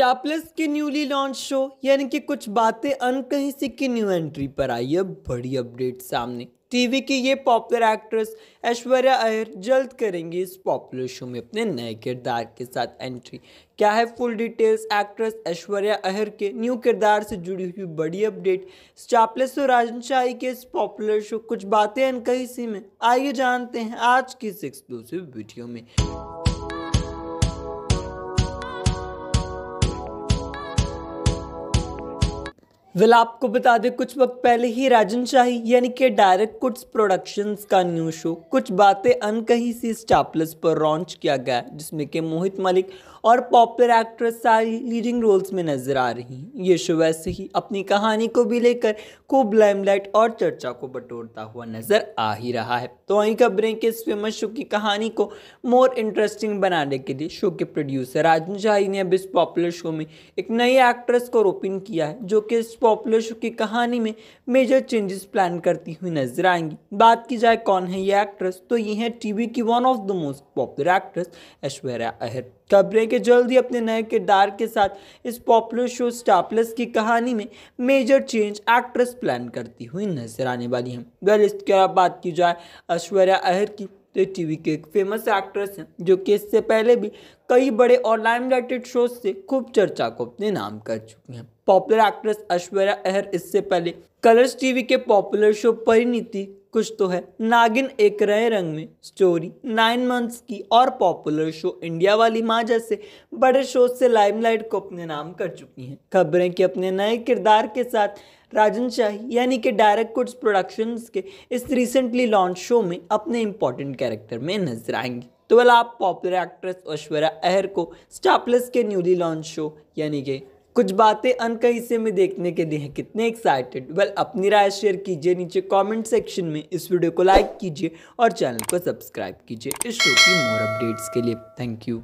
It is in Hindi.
प्लस की न्यूली लॉन्च शो यानी कि कुछ बातें अनकहीं सी की न्यू एंट्री पर आई है बड़ी अपडेट सामने टीवी की ये पॉपुलर एक्ट्रेस ऐश्वर्या अयर जल्द करेंगी इस पॉपुलर शो में अपने नए किरदार के साथ एंट्री क्या है full details actress Aishwarya Ahar के न्यू किरदार से जुड़ी हुई बड़ी अपडेट स्टापलेस और राजनशाही के इस पॉपुलर शो कुछ बातें अनकहीं सी में आइए जानते हैं आज की सिक्स एक्सक्लूसिव वीडियो में वेल आपको बता दें कुछ वक्त पहले ही राजन शाही यानी कि डायरेक्ट कुट्स प्रोडक्शंस का न्यू शो कुछ बातें अनकही सी स्टापलस पर लॉन्च किया गया जिसमें कि मोहित मलिक और पॉपुलर एक्ट्रेस सारी लीडिंग रोल्स में नजर आ रही हैं ये शो वैसे ही अपनी कहानी को भी लेकर खूब लाइमलाइट और चर्चा को बटोरता हुआ नजर आ ही रहा है तो वहीं खबरें कि इस फेमस शो की कहानी को मोर इंटरेस्टिंग बनाने के लिए शो के प्रोड्यूसर राजन शाही ने अब इस पॉपुलर शो में एक नई एक्ट्रेस को रोपिन किया है जो कि इस पॉपुलर शो की कहानी में मेजर चेंजेस प्लान करती हुई नजर आएंगी बात की जाए कौन है ये एक्ट्रेस तो ये है टीवी की one of the most popular actress Aishwarya Ahar खबरें के जल्द ही अपने नए किरदार के साथ इस पॉपुलर शो स्टापलेस की कहानी में मेजर चेंज एक्ट्रेस प्लान करती हुई नजर आने वाली हैं वेल इसके अलावा बात की जाए ऐश्वर्या अहर की तो टीवी के एक फेमस एक्ट्रेस हैं जो कि इससे पहले भी कई बड़े और लाइम लाइटेड शोज से खूब चर्चा को अपने नाम कर चुकी हैं पॉपुलर एक्ट्रेस ऐश्वर्या अहर इससे पहले कलर्स टीवी के पॉपुलर शो परिणीति कुछ तो है नागिन एक रहे रंग में स्टोरी नाइन मंथ्स की और पॉपुलर शो इंडिया वाली माँ जैसे बड़े शो से लाइमलाइट को अपने नाम कर चुकी हैं खबरें कि अपने नए किरदार के साथ राजन शाही यानी कि डायरेक्ट कुड्स प्रोडक्शंस के इस रिसेंटली लॉन्च शो में अपने इंपॉर्टेंट कैरेक्टर में नजर आएंगी तो वाला आप पॉपुलर एक्ट्रेस ऐश्वर्या अहर को स्टापलेस के न्यूली लॉन्च शो यानी कि कुछ बातें अनकही हिस्से में देखने के लिए हैं कितने एक्साइटेड वेल well, अपनी राय शेयर कीजिए नीचे कमेंट सेक्शन में इस वीडियो को लाइक कीजिए और चैनल को सब्सक्राइब कीजिए इस शो की मोर अपडेट्स के लिए थैंक यू